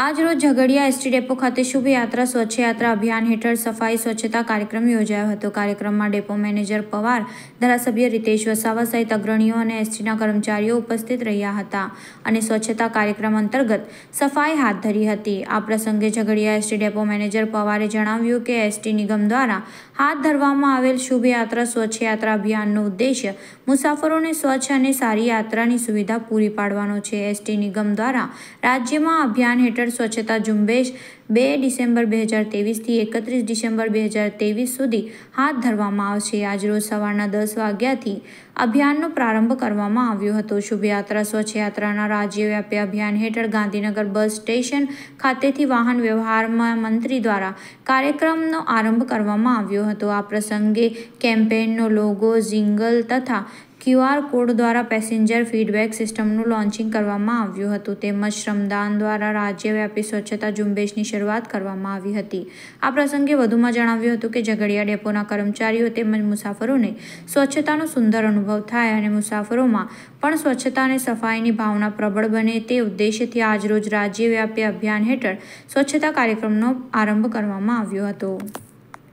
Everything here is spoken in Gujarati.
આજરોજ ઝઘડિયા એસટી ડેપો ખાતે શુભયાત્રા યાત્રા સ્વચ્છ યાત્રા અભિયાન હેઠળ સફાઈ સ્વચ્છતા કાર્યક્રમ યોજાયો હતો કાર્યક્રમમાં ડેપો મેનેજર પવાર ધારાસભ્ય રીતેશ વસાવા સહિત અગ્રણીઓ અને એસટીના કર્મચારીઓ ઉપસ્થિત રહ્યા હતા અને સ્વચ્છતા કાર્યક્રમ અંતર્ગત સફાઈ હાથ ધરી હતી આ પ્રસંગે ઝઘડિયા એસટી ડેપો મેનેજર પવારે જણાવ્યું કે એસટી નિગમ દ્વારા હાથ ધરવામાં આવેલ શુભ યાત્રા સ્વચ્છ અભિયાનનો ઉદ્દેશ્ય મુસાફરોને સ્વચ્છ અને સારી યાત્રાની સુવિધા પૂરી પાડવાનો છે એસટી નિગમ દ્વારા રાજ્યમાં અભિયાન હેઠળ હેઠળ સ્વચ્છતા ઝુંબેશ બે ડિસેમ્બર બે હજાર તેવીસથી એકત્રીસ ડિસેમ્બર બે હજાર તેવીસ સુધી હાથ ધરવામાં આવશે આજરોજ સવારના દસ વાગ્યાથી અભિયાનનો પ્રારંભ કરવામાં આવ્યો હતો શુભયાત્રા સ્વચ્છયાત્રાના રાજ્યવ્યાપી અભિયાન હેઠળ ગાંધીનગર બસ સ્ટેશન ખાતેથી વાહન વ્યવહારમાં મંત્રી દ્વારા કાર્યક્રમનો આરંભ કરવામાં આવ્યો હતો આ પ્રસંગે કેમ્પેનનો લોગો ઝિંગલ તથા ક્યુઆર કોડ દ્વારા પેસેન્જર ફીડબેક સિસ્ટમનું લોન્ચિંગ કરવામાં આવ્યું હતું તેમજ શ્રમદાન દ્વારા રાજ્યવ્યાપી સ્વચ્છતા ઝુંબેશની શરૂઆત કરવામાં આવી હતી આ પ્રસંગે વધુમાં જણાવ્યું હતું કે ઝઘડિયા ડેપોના કર્મચારીઓ તેમજ મુસાફરોને સ્વચ્છતાનો સુંદર અનુભવ થાય અને મુસાફરોમાં પણ સ્વચ્છતા અને સફાઈની ભાવના પ્રબળ બને તે ઉદ્દેશ્યથી આજરોજ રાજ્યવ્યાપી અભિયાન હેઠળ સ્વચ્છતા કાર્યક્રમનો આરંભ કરવામાં આવ્યો હતો